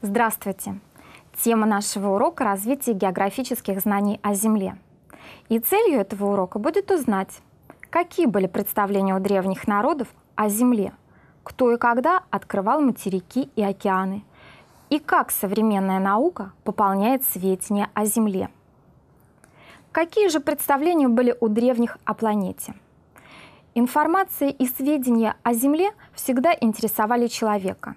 Здравствуйте! Тема нашего урока – развитие географических знаний о Земле. И целью этого урока будет узнать, какие были представления у древних народов о Земле, кто и когда открывал материки и океаны, и как современная наука пополняет сведения о Земле. Какие же представления были у древних о планете? Информация и сведения о Земле всегда интересовали человека.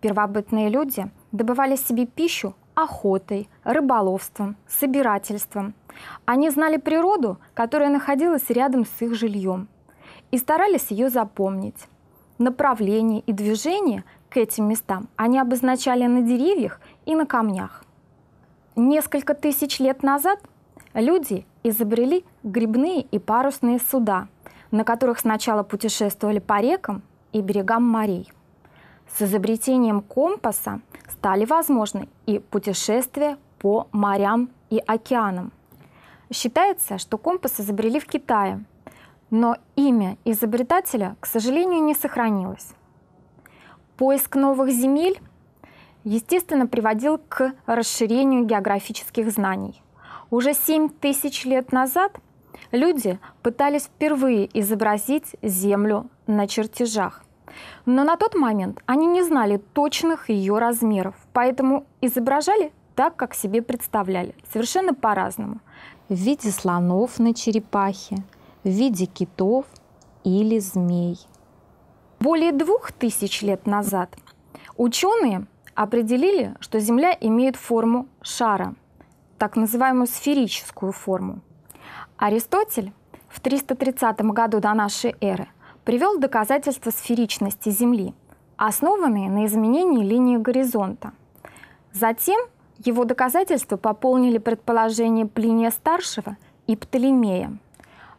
Первобытные люди – добывали себе пищу охотой, рыболовством, собирательством. Они знали природу, которая находилась рядом с их жильем, и старались ее запомнить. Направление и движение к этим местам они обозначали на деревьях и на камнях. Несколько тысяч лет назад люди изобрели грибные и парусные суда, на которых сначала путешествовали по рекам и берегам морей – с изобретением компаса стали возможны и путешествия по морям и океанам. Считается, что компас изобрели в Китае, но имя изобретателя, к сожалению, не сохранилось. Поиск новых земель, естественно, приводил к расширению географических знаний. Уже 7 тысяч лет назад люди пытались впервые изобразить Землю на чертежах. Но на тот момент они не знали точных ее размеров, поэтому изображали так, как себе представляли, совершенно по-разному. В виде слонов на черепахе, в виде китов или змей. Более двух тысяч лет назад ученые определили, что Земля имеет форму шара, так называемую сферическую форму. Аристотель в 330 году до нашей эры – привел доказательства сферичности Земли, основанные на изменении линии горизонта. Затем его доказательства пополнили предположение Плиния Старшего и Птолемея.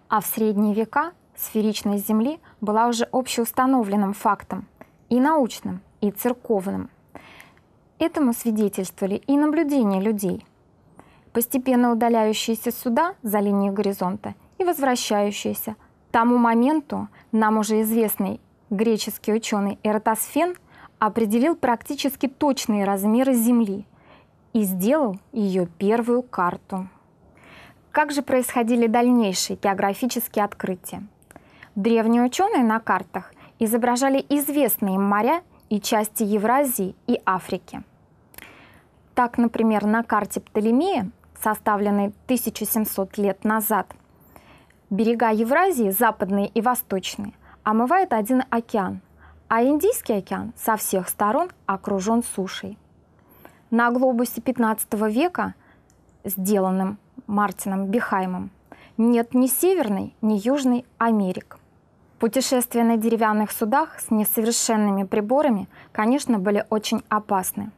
А в средние века сферичность Земли была уже общеустановленным фактом и научным, и церковным. Этому свидетельствовали и наблюдения людей, постепенно удаляющиеся сюда за линией горизонта и возвращающиеся – тому моменту нам уже известный греческий ученый Эратосфен определил практически точные размеры Земли и сделал ее первую карту. Как же происходили дальнейшие географические открытия? Древние ученые на картах изображали известные им моря и части Евразии и Африки. Так, например, на карте Птолемея, составленной 1700 лет назад – Берега Евразии западные и восточные омывает один океан, а Индийский океан со всех сторон окружен сушей. На глобусе 15 века, сделанным Мартином Бихаймом, нет ни Северной, ни Южной Америк. Путешествия на деревянных судах с несовершенными приборами, конечно, были очень опасны.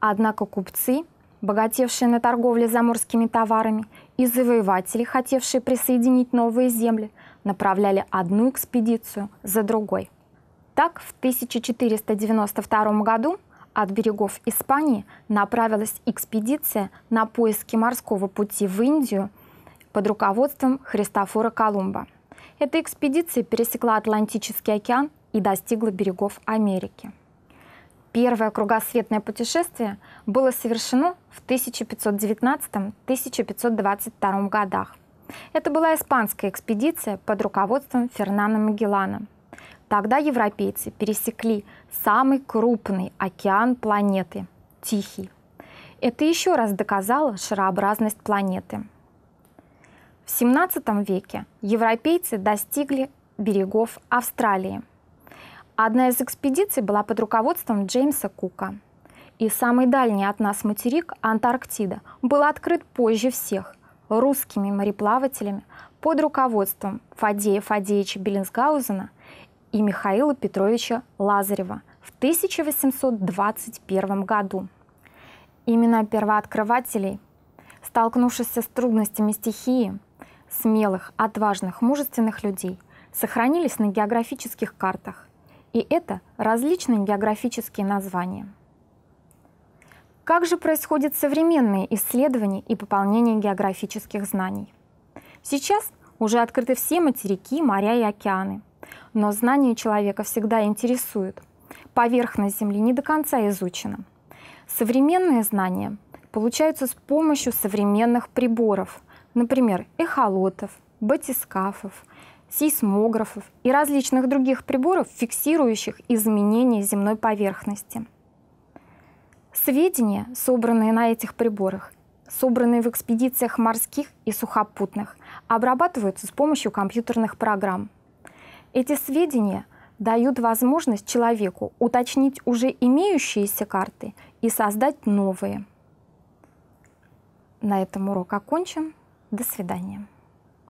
Однако купцы – богатевшие на торговле заморскими товарами, и завоеватели, хотевшие присоединить новые земли, направляли одну экспедицию за другой. Так, в 1492 году от берегов Испании направилась экспедиция на поиски морского пути в Индию под руководством Христофора Колумба. Эта экспедиция пересекла Атлантический океан и достигла берегов Америки. Первое кругосветное путешествие было совершено в 1519-1522 годах. Это была испанская экспедиция под руководством Фернана Магеллана. Тогда европейцы пересекли самый крупный океан планеты – Тихий. Это еще раз доказало шарообразность планеты. В 17 веке европейцы достигли берегов Австралии – Одна из экспедиций была под руководством Джеймса Кука. И самый дальний от нас материк, Антарктида, был открыт позже всех русскими мореплавателями под руководством Фадея Фадеевича Беллинсгаузена и Михаила Петровича Лазарева в 1821 году. Именно первооткрывателей, столкнувшихся с трудностями стихии, смелых, отважных, мужественных людей, сохранились на географических картах и это различные географические названия. Как же происходят современные исследования и пополнение географических знаний? Сейчас уже открыты все материки, моря и океаны. Но знания человека всегда интересуют. Поверхность Земли не до конца изучена. Современные знания получаются с помощью современных приборов, например, эхолотов, батискафов, сейсмографов и различных других приборов, фиксирующих изменения земной поверхности. Сведения, собранные на этих приборах, собранные в экспедициях морских и сухопутных, обрабатываются с помощью компьютерных программ. Эти сведения дают возможность человеку уточнить уже имеющиеся карты и создать новые. На этом урок окончен. До свидания.